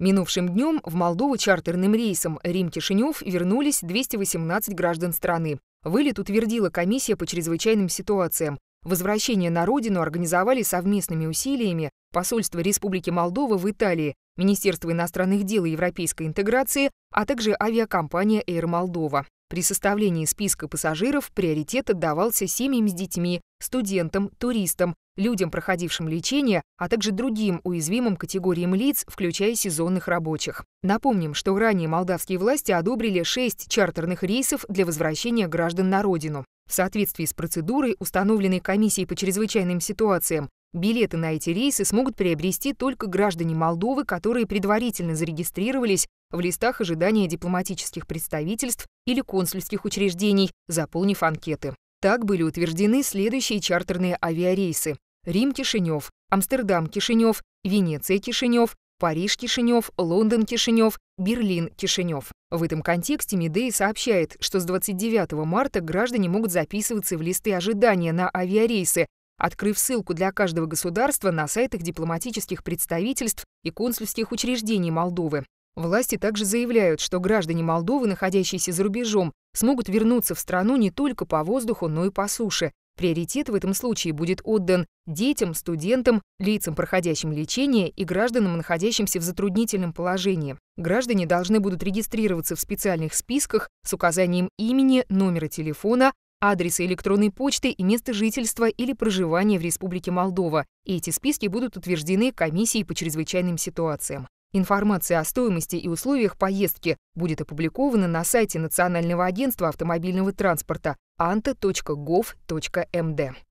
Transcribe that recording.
Минувшим днем в Молдову чартерным рейсом Рим-Кишинев вернулись 218 граждан страны. Вылет утвердила комиссия по чрезвычайным ситуациям. Возвращение на родину организовали совместными усилиями посольства Республики Молдова в Италии, Министерство иностранных дел и европейской интеграции, а также авиакомпания Air Moldova. При составлении списка пассажиров приоритет отдавался семьям с детьми, студентам, туристам, людям, проходившим лечение, а также другим уязвимым категориям лиц, включая сезонных рабочих. Напомним, что ранее молдавские власти одобрили шесть чартерных рейсов для возвращения граждан на родину. В соответствии с процедурой, установленной комиссией по чрезвычайным ситуациям, билеты на эти рейсы смогут приобрести только граждане Молдовы, которые предварительно зарегистрировались в листах ожидания дипломатических представительств или консульских учреждений, заполнив анкеты. Так были утверждены следующие чартерные авиарейсы. Рим-Кишинев, Амстердам-Кишинев, Венеция-Кишинев, Париж-Кишинев, Лондон-Кишинев, Берлин-Кишинев. В этом контексте Медей сообщает, что с 29 марта граждане могут записываться в листы ожидания на авиарейсы, открыв ссылку для каждого государства на сайтах дипломатических представительств и консульских учреждений Молдовы. Власти также заявляют, что граждане Молдовы, находящиеся за рубежом, смогут вернуться в страну не только по воздуху, но и по суше. Приоритет в этом случае будет отдан детям, студентам, лицам, проходящим лечение и гражданам, находящимся в затруднительном положении. Граждане должны будут регистрироваться в специальных списках с указанием имени, номера телефона, адреса электронной почты и места жительства или проживания в Республике Молдова. И эти списки будут утверждены комиссией по чрезвычайным ситуациям. Информация о стоимости и условиях поездки будет опубликована на сайте Национального агентства автомобильного транспорта anta.gov.md.